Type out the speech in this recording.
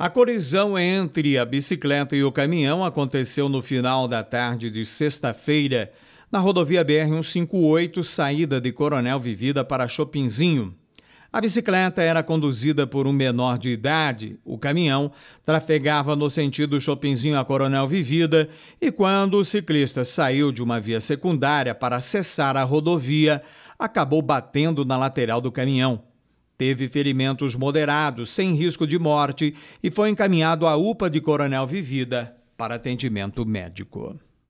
A colisão entre a bicicleta e o caminhão aconteceu no final da tarde de sexta-feira, na rodovia BR-158, saída de Coronel Vivida para Chopinzinho. A bicicleta era conduzida por um menor de idade. O caminhão trafegava no sentido Chopinzinho a Coronel Vivida e, quando o ciclista saiu de uma via secundária para acessar a rodovia, acabou batendo na lateral do caminhão. Teve ferimentos moderados, sem risco de morte, e foi encaminhado à UPA de Coronel Vivida para atendimento médico.